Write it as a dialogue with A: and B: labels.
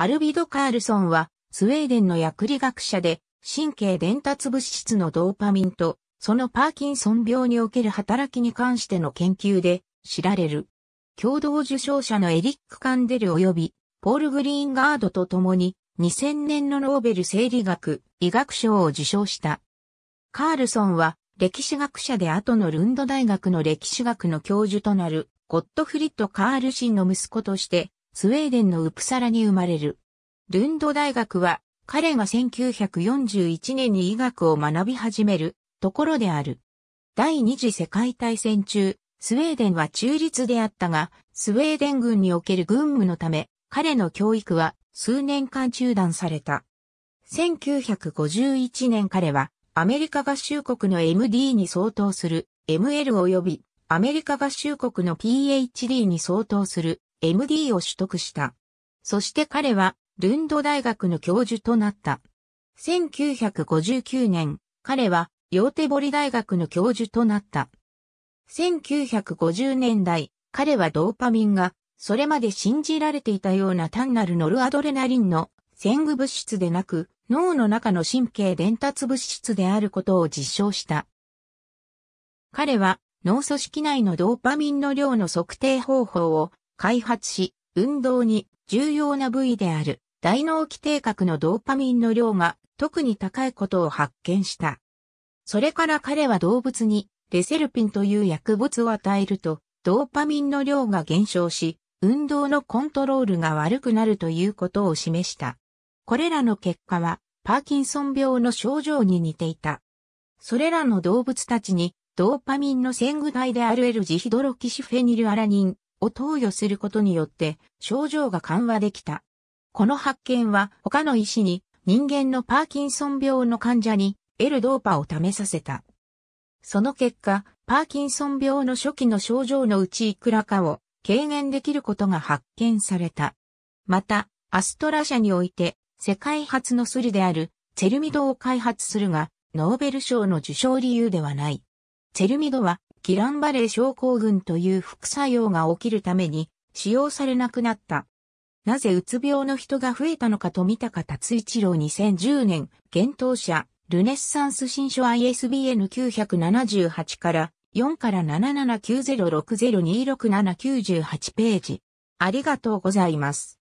A: アルビド・カールソンは、スウェーデンの薬理学者で、神経伝達物質のドーパミンと、そのパーキンソン病における働きに関しての研究で知られる。共同受賞者のエリック・カンデル及び、ポール・グリーンガードと共に、2000年のノーベル生理学、医学賞を受賞した。カールソンは、歴史学者で後のルンド大学の歴史学の教授となる、ゴットフリッド・カールンの息子として、スウェーデンのウプサラに生まれる。ルンド大学は、彼が1941年に医学を学び始めるところである。第二次世界大戦中、スウェーデンは中立であったが、スウェーデン軍における軍務のため、彼の教育は数年間中断された。1951年彼はアメリカ合衆国の MD に相当する ML 及びアメリカ合衆国の PhD に相当する MD を取得した。そして彼は、ルンド大学の教授となった。1959年、彼は、ヨーテボリ大学の教授となった。1950年代、彼はドーパミンが、それまで信じられていたような単なるノルアドレナリンの先具物質でなく、脳の中の神経伝達物質であることを実証した。彼は、脳組織内のドーパミンの量の測定方法を開発し、運動に重要な部位である大脳基底核のドーパミンの量が特に高いことを発見した。それから彼は動物にレセルピンという薬物を与えると、ドーパミンの量が減少し、運動のコントロールが悪くなるということを示した。これらの結果は、パーキンソン病の症状に似ていた。それらの動物たちに、ドーパミンの先具体である L ジヒドロキシフェニルアラニンを投与することによって症状が緩和できた。この発見は他の医師に人間のパーキンソン病の患者に L ドーパを試させた。その結果、パーキンソン病の初期の症状のうちいくらかを軽減できることが発見された。また、アストラ社において世界初のスリであるチェルミドを開発するが、ノーベル賞の受賞理由ではない。チェルミドはキランバレー症候群という副作用が起きるために使用されなくなった。なぜうつ病の人が増えたのかと見たか達一郎2010年、検討者、ルネッサンス新書 ISBN978 から4から779060267998ページ。ありがとうございます。